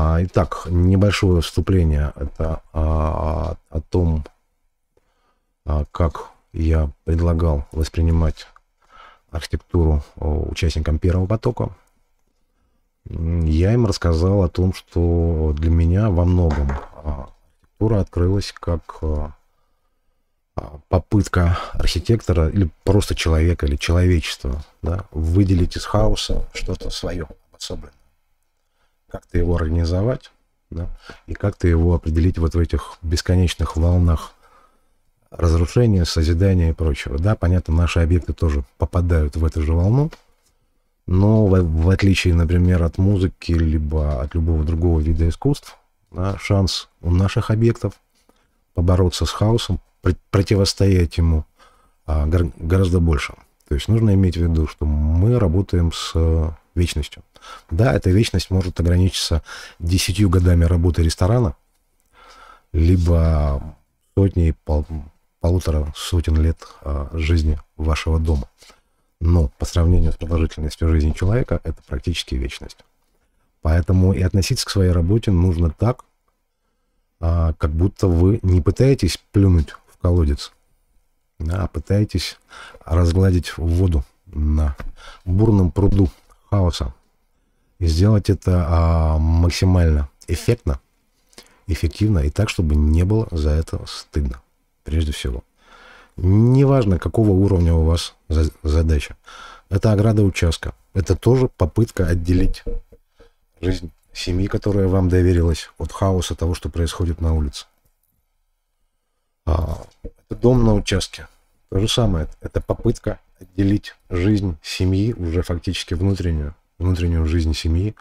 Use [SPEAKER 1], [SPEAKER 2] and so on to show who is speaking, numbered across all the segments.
[SPEAKER 1] А, итак, небольшое вступление это о, а, о том, а, как я предлагал воспринимать архитектуру участникам первого потока. Я им рассказал о том, что для меня во многом архитектура открылась как попытка архитектора или просто человека или человечества да, выделить из хаоса что-то свое особенное как-то его организовать, да, и как-то его определить вот в этих бесконечных волнах разрушения, созидания и прочего. Да, понятно, наши объекты тоже попадают в эту же волну, но в, в отличие, например, от музыки, либо от любого другого вида искусств, да, шанс у наших объектов побороться с хаосом, противостоять ему а, гораздо больше. То есть нужно иметь в виду, что мы работаем с вечностью. Да, эта вечность может ограничиться десятью годами работы ресторана, либо сотней, пол, полутора сотен лет а, жизни вашего дома. Но по сравнению с продолжительностью жизни человека, это практически вечность. Поэтому и относиться к своей работе нужно так, а, как будто вы не пытаетесь плюнуть в колодец, а пытаетесь разгладить воду на бурном пруду хаоса. И сделать это а, максимально эффектно, эффективно и так, чтобы не было за это стыдно, прежде всего. Неважно, какого уровня у вас задача. Это ограда участка. Это тоже попытка отделить жизнь семьи, которая вам доверилась, от хаоса того, что происходит на улице. А, это дом на участке. То же самое. Это попытка отделить жизнь семьи, уже фактически внутреннюю, внутреннюю жизнь семьи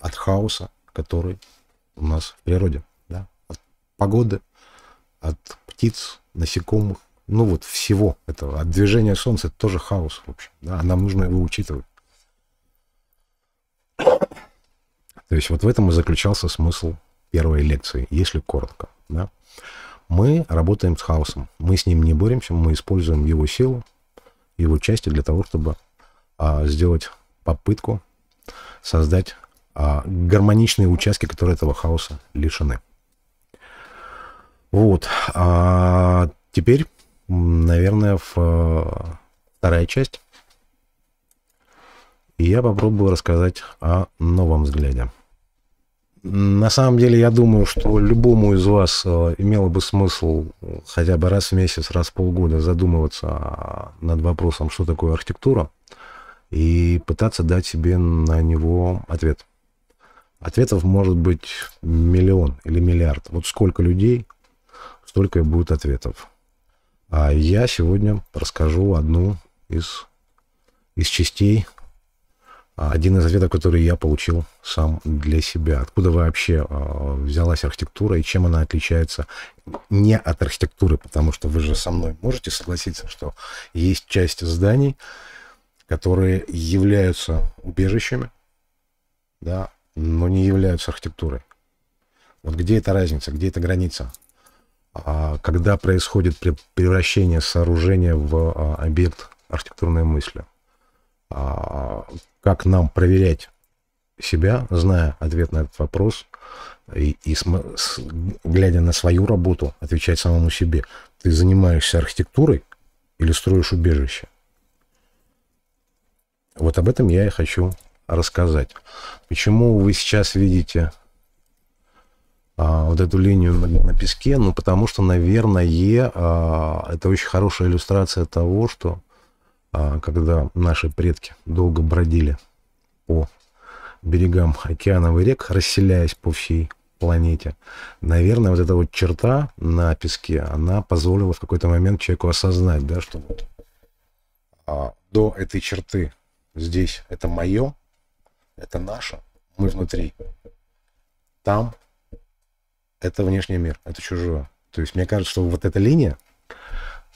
[SPEAKER 1] от хаоса, который у нас в природе. Да? От погоды, от птиц, насекомых, ну вот всего этого. От движения Солнца это тоже хаос, в общем. Да? А нам нужно его учитывать. То есть вот в этом и заключался смысл первой лекции, если коротко. Да? Мы работаем с хаосом, мы с ним не боремся, мы используем его силу, его части для того, чтобы а, сделать попытку создать а, гармоничные участки, которые этого хаоса лишены. Вот. А теперь, наверное, в, вторая часть. И я попробую рассказать о новом взгляде. На самом деле, я думаю, что любому из вас э, имело бы смысл хотя бы раз в месяц, раз в полгода задумываться а, над вопросом, что такое архитектура, и пытаться дать себе на него ответ. Ответов может быть миллион или миллиард. Вот сколько людей, столько и будет ответов. А я сегодня расскажу одну из, из частей один из ответов, который я получил сам для себя. Откуда вообще а, взялась архитектура и чем она отличается не от архитектуры, потому что вы же со мной можете согласиться, что есть часть зданий, которые являются убежищами, да, но не являются архитектурой. Вот где эта разница, где эта граница? А, когда происходит превращение сооружения в а, объект архитектурной мысли – а, а, как нам проверять себя, зная ответ на этот вопрос, и, и с, с, глядя на свою работу, отвечать самому себе. Ты занимаешься архитектурой или строишь убежище? Вот об этом я и хочу рассказать. Почему вы сейчас видите а, вот эту линию на, на песке? Ну, потому что, наверное, а, это очень хорошая иллюстрация того, что а, когда наши предки долго бродили по берегам океанов и рек, расселяясь по всей планете. Наверное, вот эта вот черта на песке, она позволила в какой-то момент человеку осознать, да, что вот а, до этой черты здесь это мое, это наше, мы внутри. Там это внешний мир, это чужое. То есть мне кажется, что вот эта линия,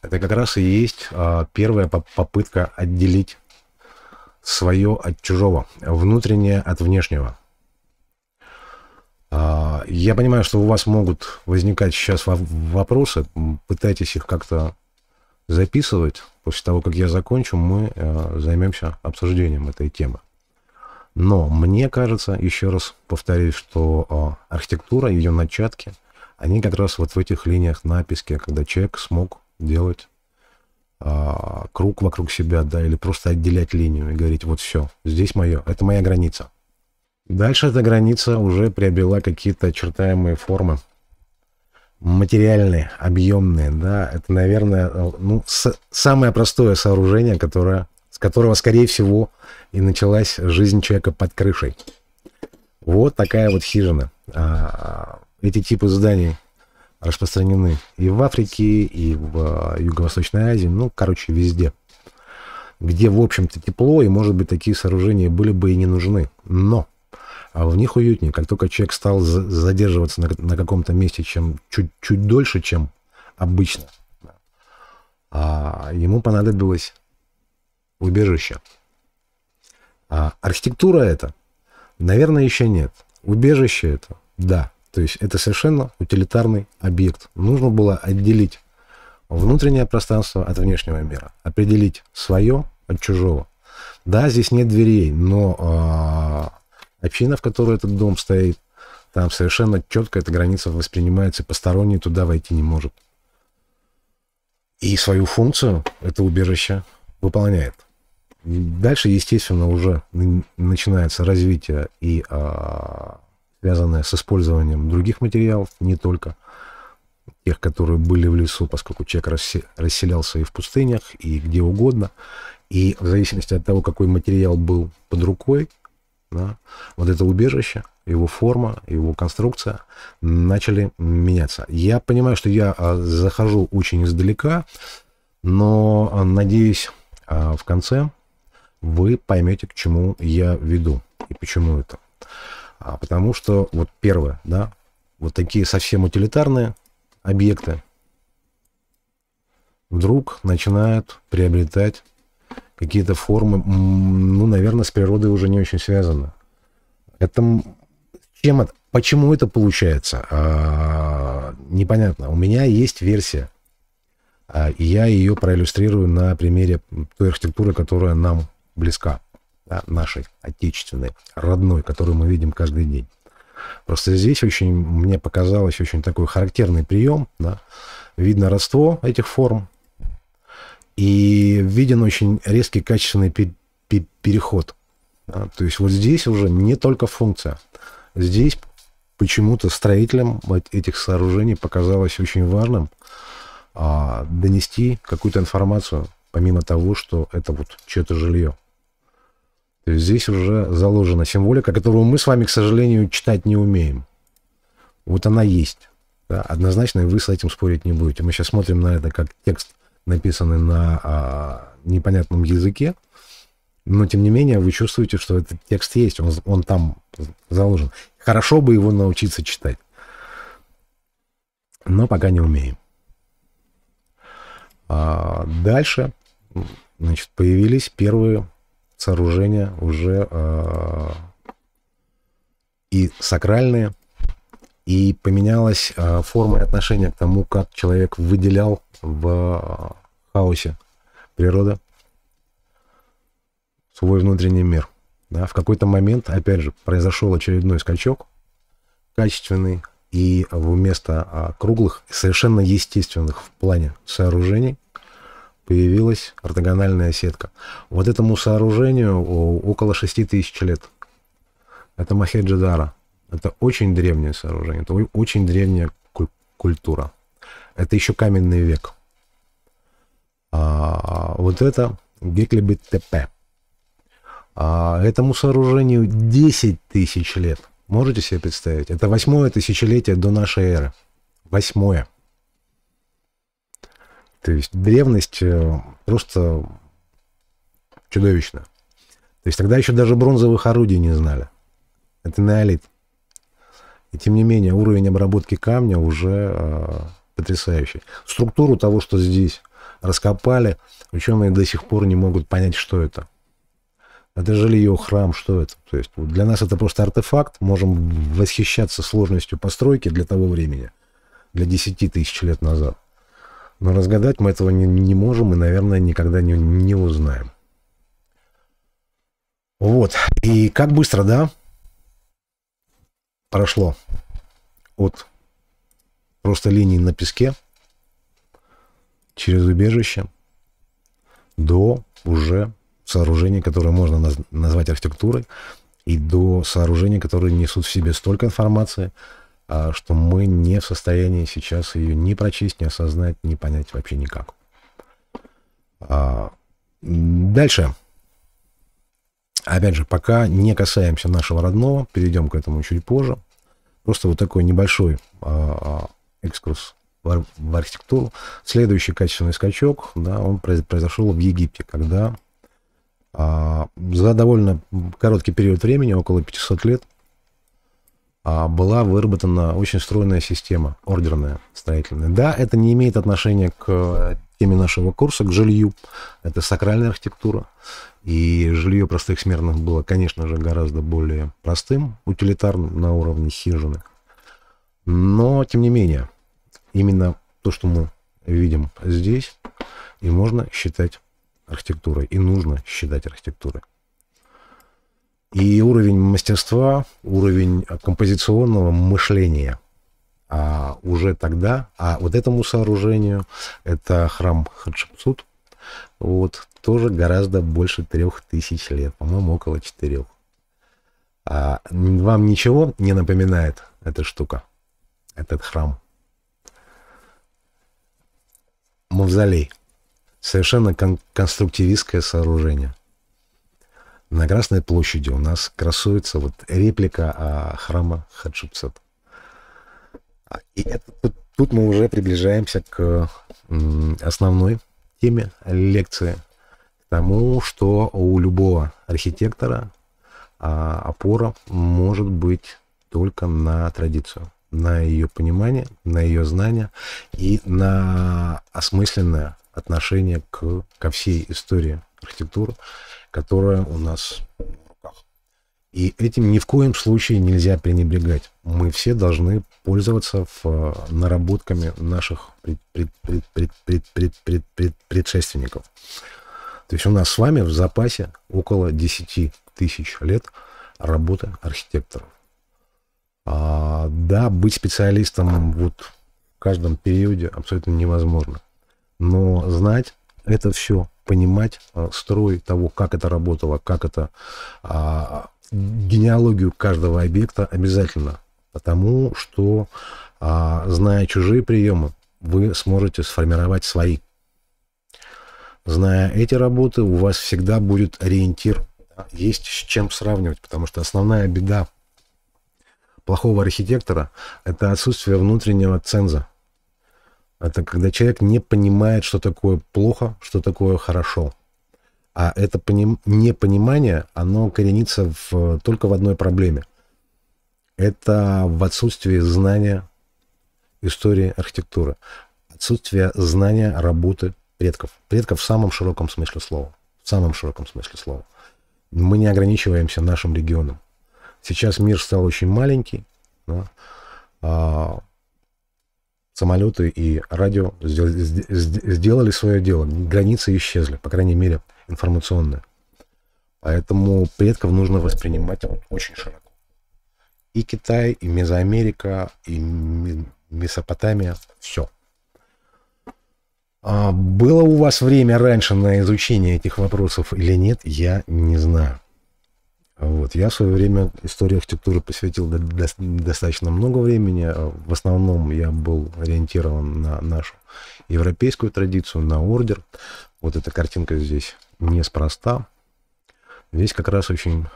[SPEAKER 1] это как раз и есть а, первая попытка отделить свое от чужого, внутреннее от внешнего. А, я понимаю, что у вас могут возникать сейчас вопросы, пытайтесь их как-то записывать. После того, как я закончу, мы э, займемся обсуждением этой темы. Но мне кажется, еще раз повторюсь, что а, архитектура, ее начатки, они как раз вот в этих линиях написки, когда человек смог делать а, круг вокруг себя, да, или просто отделять линию и говорить, вот все, здесь мое, это моя граница. Дальше эта граница уже приобрела какие-то очертаемые формы, материальные, объемные, да, это, наверное, э, ну, с, самое простое сооружение, которое, с которого, скорее всего, и началась жизнь человека под крышей. Вот такая вот хижина. А, эти типы зданий распространены и в Африке, и в а, Юго-Восточной Азии, ну, короче, везде, где, в общем-то, тепло, и, может быть, такие сооружения были бы и не нужны. Но а, в них уютнее. Как только человек стал задерживаться на, на каком-то месте чем чуть, чуть дольше, чем обычно, а ему понадобилось убежище. А архитектура это? Наверное, еще нет. Убежище это? Да. То есть это совершенно утилитарный объект. Нужно было отделить внутреннее пространство от внешнего мира, определить свое от чужого. Да, здесь нет дверей, но э, община, в которой этот дом стоит, там совершенно четко эта граница воспринимается, и посторонний туда войти не может. И свою функцию это убежище выполняет. Дальше, естественно, уже начинается развитие и э, связанная с использованием других материалов, не только тех, которые были в лесу, поскольку человек расселялся и в пустынях, и где угодно. И в зависимости от того, какой материал был под рукой, да, вот это убежище, его форма, его конструкция начали меняться. Я понимаю, что я а, захожу очень издалека, но а, надеюсь, а, в конце вы поймете, к чему я веду и почему это. А потому что, вот первое, да, вот такие совсем утилитарные объекты вдруг начинают приобретать какие-то формы, ну, наверное, с природой уже не очень связаны. Это чем это, почему это получается? А, непонятно. У меня есть версия. А, и я ее проиллюстрирую на примере той архитектуры, которая нам близка да, нашей, отечественной, родной, которую мы видим каждый день. Просто здесь очень, мне показалось, очень такой характерный прием. Да? Видно родство этих форм, и виден очень резкий качественный пер пер переход. Да? То есть вот здесь уже не только функция. Здесь почему-то строителям этих сооружений показалось очень важным а, донести какую-то информацию, помимо того, что это вот чье-то жилье. То есть здесь уже заложена символика, которую мы с вами, к сожалению, читать не умеем. Вот она есть. Да? Однозначно и вы с этим спорить не будете. Мы сейчас смотрим на это как текст, написанный на а, непонятном языке, но тем не менее вы чувствуете, что этот текст есть, он, он там заложен. Хорошо бы его научиться читать. Но пока не умеем. А дальше значит, появились первые сооружения уже а, и сакральные, и поменялась а, форма и отношение к тому, как человек выделял в а, хаосе природа свой внутренний мир. Да, в какой-то момент, опять же, произошел очередной скачок качественный, и вместо а, круглых, совершенно естественных в плане сооружений, появилась ортогональная сетка. Вот этому сооружению около 6 тысяч лет. Это Махеджидара. Это очень древнее сооружение, это очень древняя культура. Это еще каменный век. А, вот это Геклибит ТП. А, этому сооружению 10 тысяч лет. Можете себе представить? Это восьмое тысячелетие до нашей эры. Восьмое. То есть древность э, просто чудовищна. То есть тогда еще даже бронзовых орудий не знали. Это неолит. И тем не менее уровень обработки камня уже э, потрясающий. Структуру того, что здесь раскопали, ученые до сих пор не могут понять, что это. Это жилье, храм, что это? То есть для нас это просто артефакт. Можем восхищаться сложностью постройки для того времени, для 10 тысяч лет назад. Но разгадать мы этого не, не можем и, наверное, никогда не, не узнаем. Вот. И как быстро, да, прошло от просто линий на песке через убежище до уже сооружения, которое можно наз назвать архитектурой, и до сооружений, которые несут в себе столько информации – а, что мы не в состоянии сейчас ее не прочесть, не осознать, не понять вообще никак. А, дальше. Опять же, пока не касаемся нашего родного, перейдем к этому чуть позже. Просто вот такой небольшой а, экскурс в, в архитектуру. Следующий качественный скачок, да, он произошел в Египте, когда за довольно короткий период времени, около 500 лет, а, была выработана очень стройная система, ордерная, строительная. Да, это не имеет отношения к э, теме нашего курса, к жилью. Это сакральная архитектура. И жилье простых смертных было, конечно же, гораздо более простым, утилитарным на уровне хижины. Но, тем не менее, именно то, что мы видим здесь, и можно считать архитектурой, и нужно считать архитектурой. И уровень мастерства, уровень а, композиционного мышления а, уже тогда, а вот этому сооружению, это храм Хатшепсут, вот, тоже гораздо больше трех тысяч лет, по-моему, около четырех. А, вам ничего не напоминает эта штука, этот храм? Мавзолей. Совершенно кон конструктивистское сооружение – на Красной площади у нас красуется вот реплика а, храма Хатшепсет. И это, тут, тут мы уже приближаемся к м, основной теме лекции, к тому, что у любого архитектора а, опора может быть только на традицию, на ее понимание, на ее знания и на осмысленное отношение к, ко всей истории архитектуры которая у нас в руках. И этим ни в коем случае нельзя пренебрегать. Мы все должны пользоваться в, э, наработками наших пред, пред, пред, пред, пред, пред, пред, пред, предшественников. То есть у нас с вами в запасе около 10 тысяч лет работы архитекторов. А, да, быть специалистом вот в каждом периоде абсолютно невозможно. Но знать это все понимать а, строй того, как это работало, как это... А, генеалогию каждого объекта обязательно, потому что, а, зная чужие приемы, вы сможете сформировать свои. Зная эти работы, у вас всегда будет ориентир, есть с чем сравнивать, потому что основная беда плохого архитектора – это отсутствие внутреннего ценза – это когда человек не понимает, что такое плохо, что такое хорошо. А это поним... непонимание, оно коренится в... только в одной проблеме. Это в отсутствии знания истории архитектуры, отсутствие знания работы предков. Предков в самом широком смысле слова. В самом широком смысле слова. Мы не ограничиваемся нашим регионом. Сейчас мир стал очень маленький. Да? самолеты и радио сделали свое дело. Границы исчезли, по крайней мере, информационные. Поэтому предков нужно воспринимать очень широко. И Китай, и Мезоамерика, и Месопотамия, все. А было у вас время раньше на изучение этих вопросов или нет, я не знаю. Вот. Я в свое время истории архитектуры посвятил до, до, достаточно много времени. А в основном я был ориентирован на нашу европейскую традицию, на ордер. Вот эта картинка здесь неспроста. Здесь как раз очень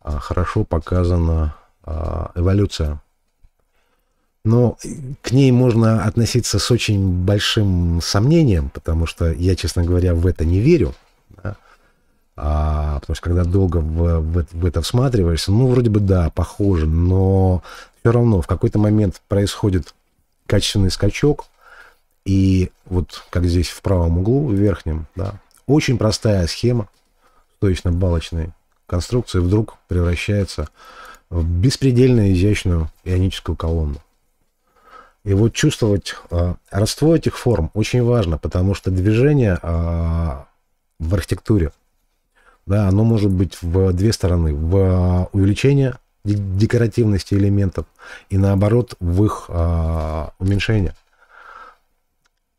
[SPEAKER 1] а, хорошо показана а, эволюция. Но к ней можно относиться с очень большим сомнением, потому что я, честно говоря, в это не верю. Да? А, потому что когда долго в, в, в это всматриваешься, ну, вроде бы да, похоже, но все равно в какой-то момент происходит качественный скачок, и вот как здесь в правом углу, в верхнем, да, очень простая схема стоечно-балочной конструкции вдруг превращается в беспредельно изящную ионическую колонну. И вот чувствовать э, родство этих форм очень важно, потому что движение э, в архитектуре да, оно может быть в две стороны. В а, увеличение декоративности элементов и наоборот в их а, уменьшение.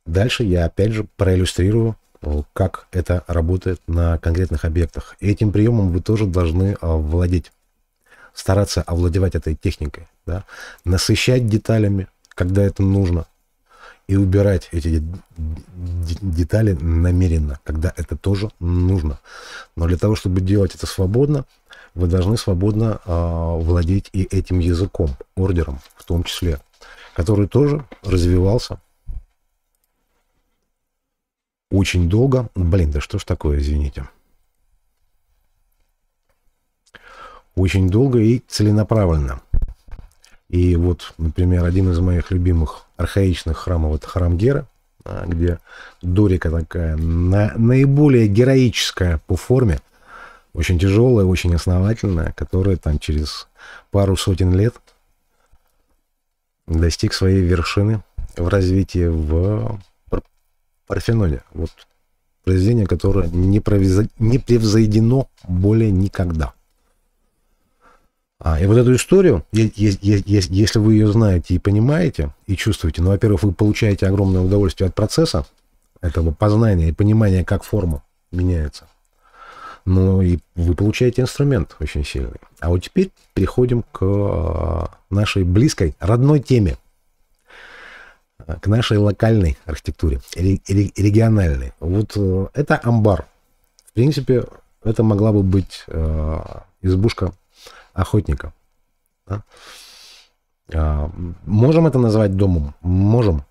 [SPEAKER 1] Дальше я опять же проиллюстрирую, как это работает на конкретных объектах. этим приемом вы тоже должны а, владеть, стараться овладевать этой техникой, да? насыщать деталями, когда это нужно – и убирать эти детали намеренно, когда это тоже нужно. Но для того, чтобы делать это свободно, вы должны свободно э, владеть и этим языком, ордером в том числе, который тоже развивался очень долго. Блин, да что ж такое, извините. Очень долго и целенаправленно. И вот, например, один из моих любимых архаичных храмов – это храм Гера, а, где дорика такая на, наиболее героическая по форме, очень тяжелая, очень основательная, которая там через пару сотен лет достиг своей вершины в развитии в Парфеноне. Вот произведение, которое не, превзойдено более никогда. А, и вот эту историю, если вы ее знаете и понимаете, и чувствуете, ну, во-первых, вы получаете огромное удовольствие от процесса, этого познания и понимания, как форма меняется. Ну и вы получаете инструмент очень сильный. А вот теперь переходим к а, нашей близкой, родной теме, к нашей локальной архитектуре, региональной. Вот э, это амбар. В принципе, это могла бы быть э, избушка охотников. Да? А, можем это назвать домом? Можем.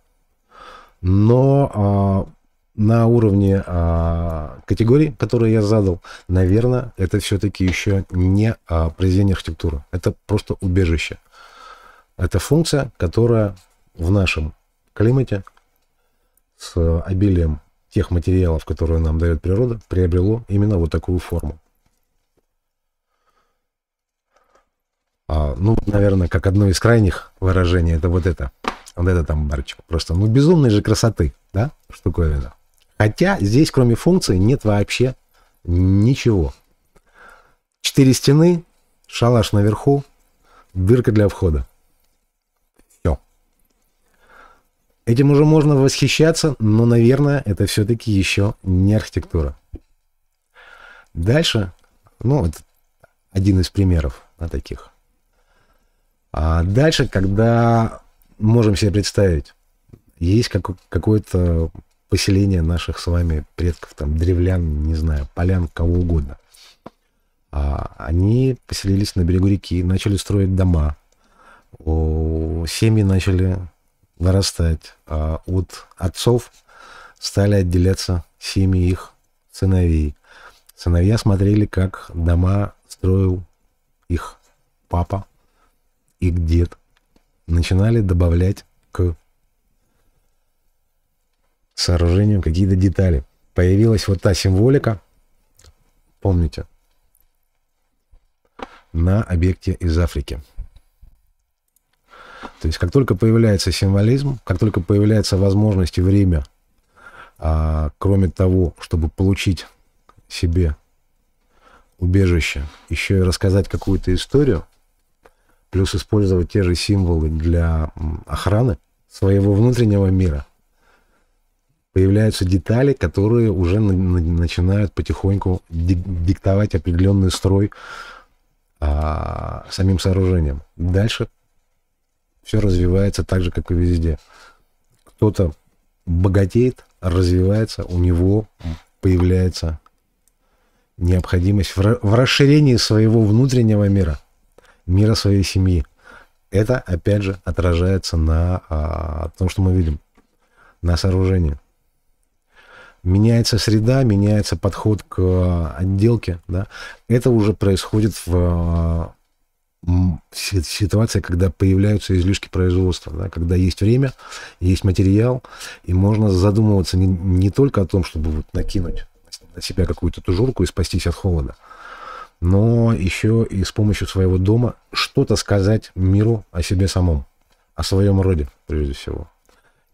[SPEAKER 1] Но а, на уровне а, категорий, которые я задал, наверное, это все-таки еще не а, произведение архитектуры. Это просто убежище. Это функция, которая в нашем климате с обилием тех материалов, которые нам дает природа, приобрело именно вот такую форму. А, ну, наверное, как одно из крайних выражений, это вот это. Вот это там барчик. Просто, ну, безумной же красоты, да, штуковина. Хотя здесь, кроме функции, нет вообще ничего. Четыре стены, шалаш наверху, дырка для входа. Все. Этим уже можно восхищаться, но, наверное, это все-таки еще не архитектура. Дальше, ну, это один из примеров на таких. А дальше, когда можем себе представить, есть как, какое-то поселение наших с вами предков, там, древлян, не знаю, полян, кого угодно. А, они поселились на берегу реки, начали строить дома, о, семьи начали вырастать, а от отцов стали отделяться семьи их сыновей. Сыновья смотрели, как дома строил их папа, и дед начинали добавлять к сооружениям какие-то детали. Появилась вот та символика, помните, на объекте из Африки. То есть как только появляется символизм, как только появляется возможность и время, а, кроме того, чтобы получить себе убежище, еще и рассказать какую-то историю, плюс использовать те же символы для охраны своего внутреннего мира, появляются детали, которые уже начинают потихоньку диктовать определенный строй а, самим сооружением. Дальше все развивается так же, как и везде. Кто-то богатеет, развивается, у него появляется необходимость в расширении своего внутреннего мира – мира своей семьи. Это, опять же, отражается на а, том, что мы видим, на сооружении. Меняется среда, меняется подход к а, отделке. Да? Это уже происходит в, а, в ситуации, когда появляются излишки производства, да? когда есть время, есть материал, и можно задумываться не, не только о том, чтобы вот накинуть на себя какую-то тужурку и спастись от холода, но еще и с помощью своего дома что-то сказать миру о себе самом, о своем роде, прежде всего.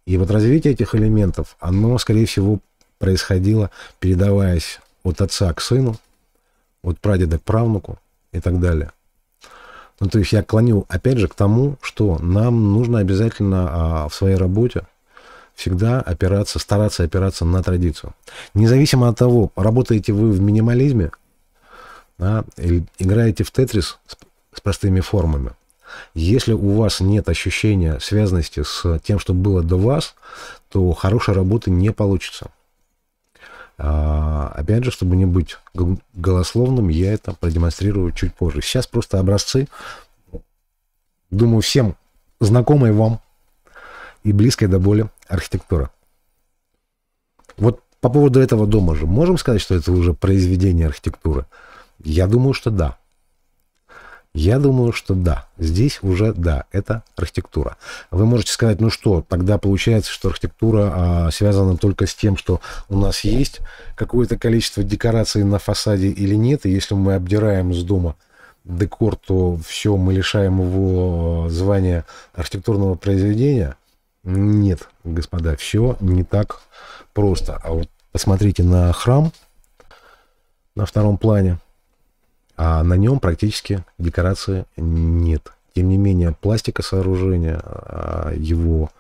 [SPEAKER 1] И вот развитие этих элементов, оно, скорее всего, происходило, передаваясь от отца к сыну, от прадеда к правнуку и так далее. Ну, то есть я клоню, опять же, к тому, что нам нужно обязательно а, в своей работе всегда опираться, стараться опираться на традицию. Независимо от того, работаете вы в минимализме да, играете в тетрис с простыми формами. Если у вас нет ощущения связанности с тем, что было до вас, то хорошей работы не получится. А, опять же, чтобы не быть голословным, я это продемонстрирую чуть позже. Сейчас просто образцы, думаю, всем знакомой вам и близкой до боли архитектура. Вот по поводу этого дома же можем сказать, что это уже произведение архитектуры – я думаю, что да. Я думаю, что да. Здесь уже да, это архитектура. Вы можете сказать, ну что, тогда получается, что архитектура а, связана только с тем, что у нас есть какое-то количество декораций на фасаде или нет. И если мы обдираем с дома декор, то все, мы лишаем его а, звания архитектурного произведения. Нет, господа, все не так просто. А вот посмотрите на храм на втором плане а на нем практически декорации нет. Тем не менее, пластика сооружения, а, его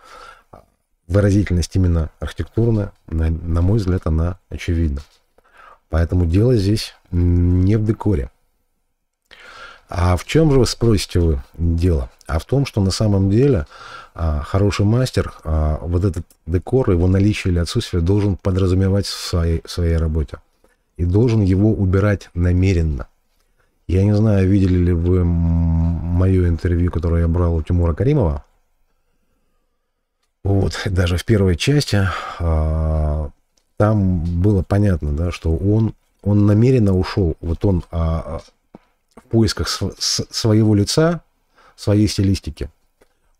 [SPEAKER 1] выразительность именно архитектурная, на, на мой взгляд, она очевидна. Поэтому дело здесь не в декоре. А в чем же, вы спросите вы, дело? А в том, что на самом деле а, хороший мастер а, вот этот декор, его наличие или отсутствие должен подразумевать в своей, в своей работе. И должен его убирать намеренно. Я не знаю, видели ли вы мое интервью, которое я брал у Тимура Каримова. Вот, даже в первой части а, там было понятно, да, что он, он намеренно ушел. Вот он а, в поисках св- своего лица, своей стилистики.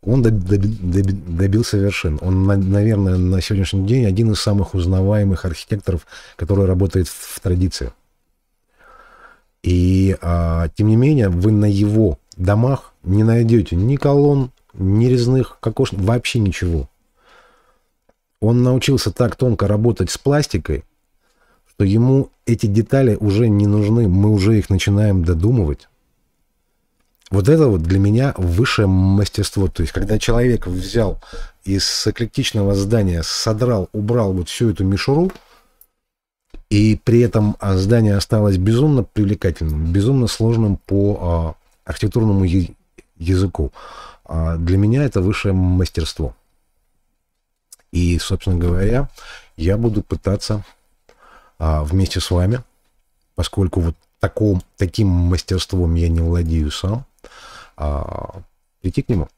[SPEAKER 1] Он доб- доб- доб- добился вершин. Он, на- наверное, на сегодняшний день один из самых узнаваемых архитекторов, который работает в традиции. И а, тем не менее, вы на его домах не найдете ни колонн, ни резных кокошников, вообще ничего. Он научился так тонко работать с пластикой, что ему эти детали уже не нужны, мы уже их начинаем додумывать. Вот это вот для меня высшее мастерство. То есть, когда человек взял из эклектичного здания, содрал, убрал вот всю эту мишуру, и при этом а, здание осталось безумно привлекательным, безумно сложным по а, архитектурному языку. А, для меня это высшее мастерство. И, собственно говоря, я буду пытаться вместе с вами, поскольку вот таком, таким мастерством я не владею сам, прийти к нему,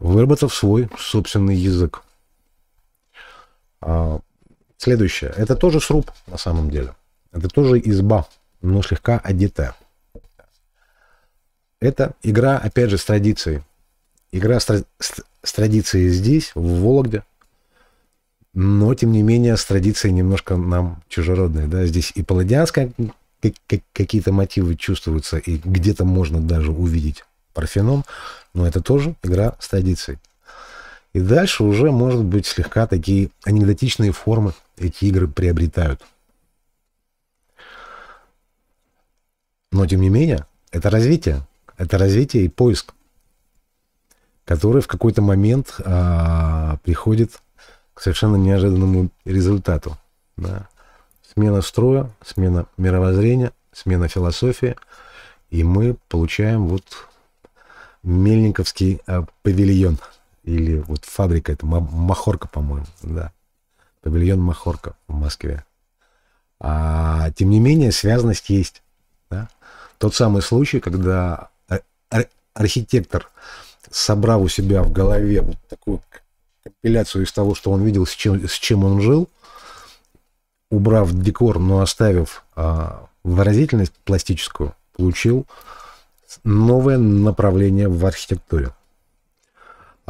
[SPEAKER 1] выработав свой собственный язык Следующее. Это тоже сруб на самом деле. Это тоже изба, но слегка одетая. Это игра, опять же, с традицией. Игра с, с традицией здесь, в Вологде. Но, тем не менее, с традицией немножко нам чужеродной. Да? Здесь и паладианская какие-то мотивы чувствуются, и где-то можно даже увидеть Парфеном, но это тоже игра с традицией. И дальше уже, может быть, слегка такие анекдотичные формы эти игры приобретают. Но, тем не менее, это развитие. Это развитие и поиск, который в какой-то момент а, приходит к совершенно неожиданному результату. Да. Смена строя, смена мировоззрения, смена философии. И мы получаем вот мельниковский а, павильон. Или вот фабрика, это Махорка, по-моему, да. Павильон Махорка в Москве. А, тем не менее, связанность есть. Да? Тот самый случай, когда архитектор, собрав у себя в голове вот такую компиляцию из того, что он видел, с чем, с чем он жил, убрав декор, но оставив а, выразительность пластическую, получил новое направление в архитектуре.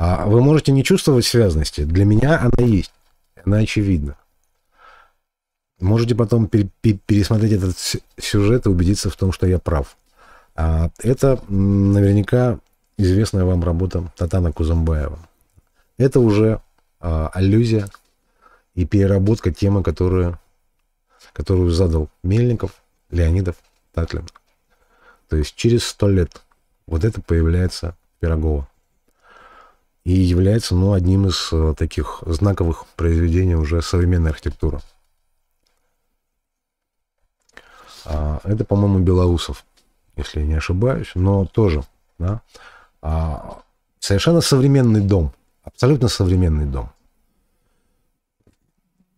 [SPEAKER 1] А вы можете не чувствовать связности. Для меня она есть. Она очевидна. Можете потом пер пер пересмотреть этот сюжет и убедиться в том, что я прав. А это наверняка известная вам работа Татана Кузумбаева. Это уже а, аллюзия и переработка темы, которую, которую задал Мельников, Леонидов, Татлин. То есть через сто лет вот это появляется Пирогова и является ну, одним из э, таких знаковых произведений уже современной архитектуры. А, это, по-моему, Белоусов, если я не ошибаюсь, но тоже да, а, совершенно современный дом, абсолютно современный дом.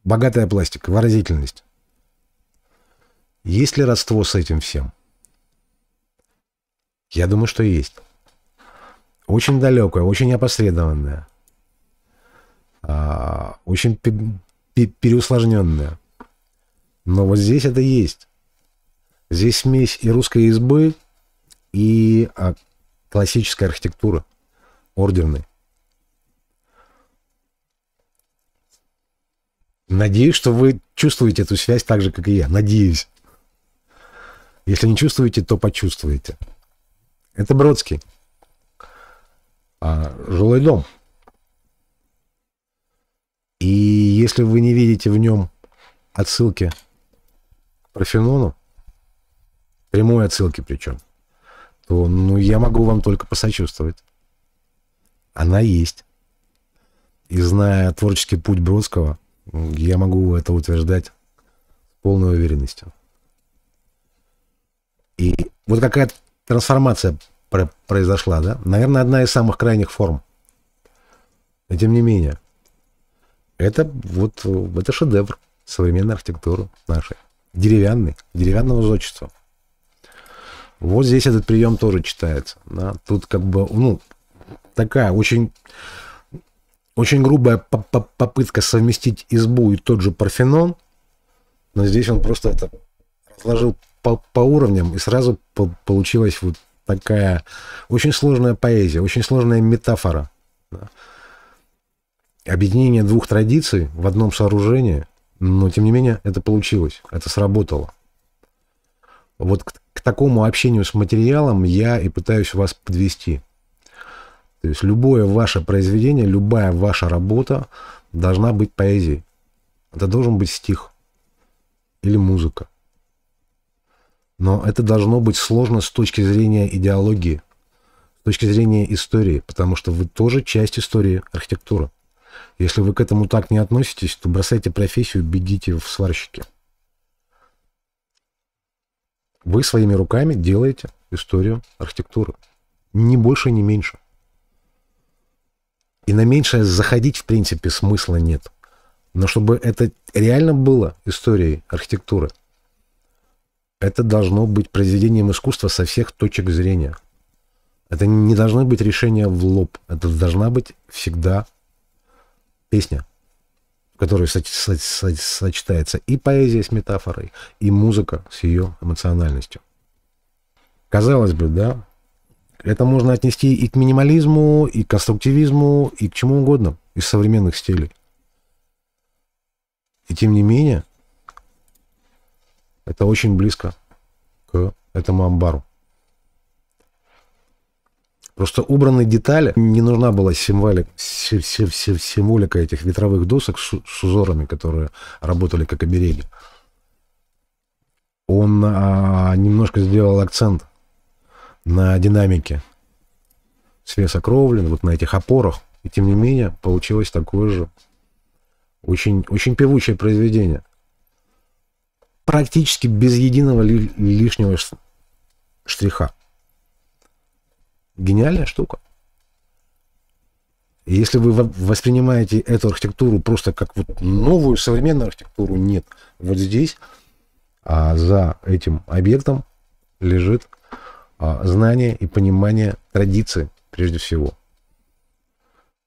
[SPEAKER 1] Богатая пластика, выразительность. Есть ли родство с этим всем? Я думаю, что есть. Очень далекая, очень опосредованная. Очень переусложненная. Но вот здесь это есть. Здесь смесь и русской избы, и а, классической архитектуры, ордерной. Надеюсь, что вы чувствуете эту связь так же, как и я. Надеюсь. Если не чувствуете, то почувствуете. Это Бродский а жилой дом. И если вы не видите в нем отсылки к Парфенону, прямой отсылки причем, то ну, я могу вам только посочувствовать. Она есть. И зная творческий путь Бродского, я могу это утверждать с полной уверенностью. И вот какая трансформация произошла, да? Наверное, одна из самых крайних форм. Но тем не менее, это вот это шедевр современной архитектуры нашей. Деревянный, деревянного зодчества. Вот здесь этот прием тоже читается. Да? Тут как бы, ну, такая очень, очень грубая попытка совместить избу и тот же Парфенон, но здесь он просто это сложил по, по уровням, и сразу по получилось вот такая очень сложная поэзия, очень сложная метафора. Объединение двух традиций в одном сооружении, но тем не менее это получилось, это сработало. Вот к, к такому общению с материалом я и пытаюсь вас подвести. То есть любое ваше произведение, любая ваша работа должна быть поэзией. Это должен быть стих или музыка. Но это должно быть сложно с точки зрения идеологии, с точки зрения истории, потому что вы тоже часть истории архитектуры. Если вы к этому так не относитесь, то бросайте профессию, бегите в сварщики. Вы своими руками делаете историю архитектуры. Ни больше, ни меньше. И на меньшее заходить, в принципе, смысла нет. Но чтобы это реально было историей архитектуры – это должно быть произведением искусства со всех точек зрения. Это не должно быть решение в лоб. Это должна быть всегда песня, в которой соч соч соч сочетается и поэзия с метафорой, и музыка с ее эмоциональностью. Казалось бы, да, это можно отнести и к минимализму, и к конструктивизму, и к чему угодно из современных стилей. И тем не менее, это очень близко к этому амбару. Просто убраны детали. Не нужна была символика, символика этих ветровых досок с, узорами, которые работали как обереги. Он а, немножко сделал акцент на динамике свеса кровли, вот на этих опорах. И тем не менее, получилось такое же очень, очень певучее произведение – практически без единого лишнего штриха. Гениальная штука. И если вы воспринимаете эту архитектуру просто как вот новую современную архитектуру, нет. Вот здесь, а за этим объектом лежит а, знание и понимание традиции прежде всего.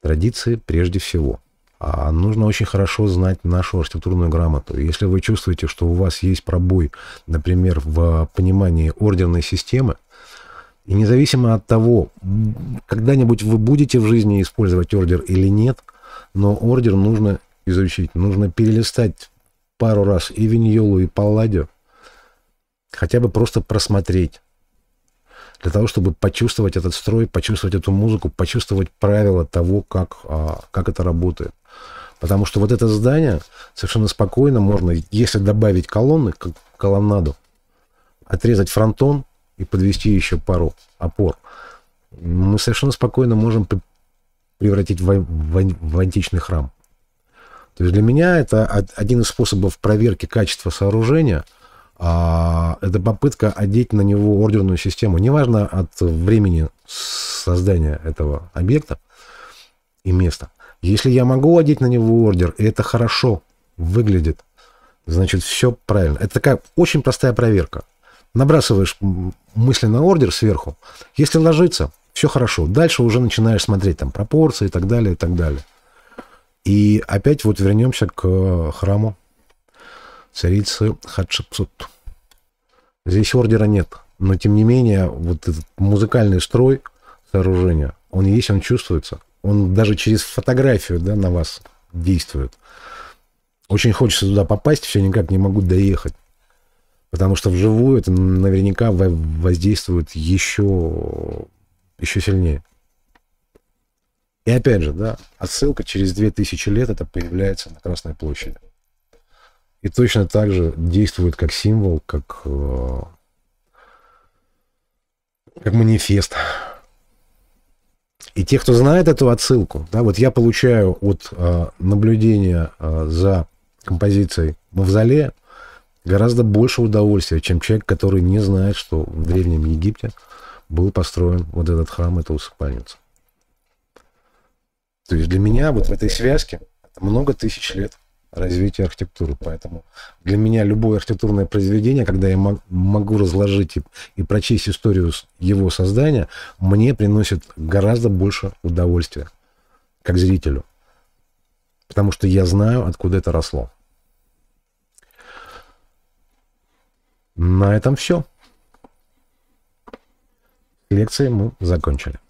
[SPEAKER 1] Традиции прежде всего. А нужно очень хорошо знать нашу архитектурную грамоту. Если вы чувствуете, что у вас есть пробой, например, в понимании ордерной системы, и независимо от того, когда-нибудь вы будете в жизни использовать ордер или нет, но ордер нужно изучить. Нужно перелистать пару раз и Виньолу, и Палладио. Хотя бы просто просмотреть. Для того, чтобы почувствовать этот строй, почувствовать эту музыку, почувствовать правила того, как, а, как это работает. Потому что вот это здание совершенно спокойно можно, если добавить колонны, как колоннаду, отрезать фронтон и подвести еще пару опор, мы совершенно спокойно можем превратить в, в, в античный храм. То есть для меня это один из способов проверки качества сооружения. А, это попытка одеть на него ордерную систему. Неважно от времени создания этого объекта и места. Если я могу одеть на него ордер, и это хорошо выглядит, значит, все правильно. Это такая очень простая проверка. Набрасываешь на ордер сверху. Если ложится, все хорошо. Дальше уже начинаешь смотреть там пропорции и так далее, и так далее. И опять вот вернемся к храму царицы Хатшепсут. Здесь ордера нет, но тем не менее вот этот музыкальный строй сооружения, он есть, он чувствуется. Он даже через фотографию да, на вас действует. Очень хочется туда попасть, все никак не могу доехать. Потому что вживую это наверняка воздействует еще, еще сильнее. И опять же, да, отсылка через 2000 лет это появляется на Красной площади. И точно так же действует как символ, как, э, как манифест. И те, кто знает эту отсылку, да, вот я получаю от э, наблюдения э, за композицией Мавзолея гораздо больше удовольствия, чем человек, который не знает, что в Древнем Египте был построен вот этот храм, эта усыпальница. То есть для меня вот в этой связке много тысяч лет развитию архитектуры. Поэтому для меня любое архитектурное произведение, когда я могу разложить и, и прочесть историю его создания, мне приносит гораздо больше удовольствия, как зрителю. Потому что я знаю, откуда это росло. На этом все. Лекции мы закончили.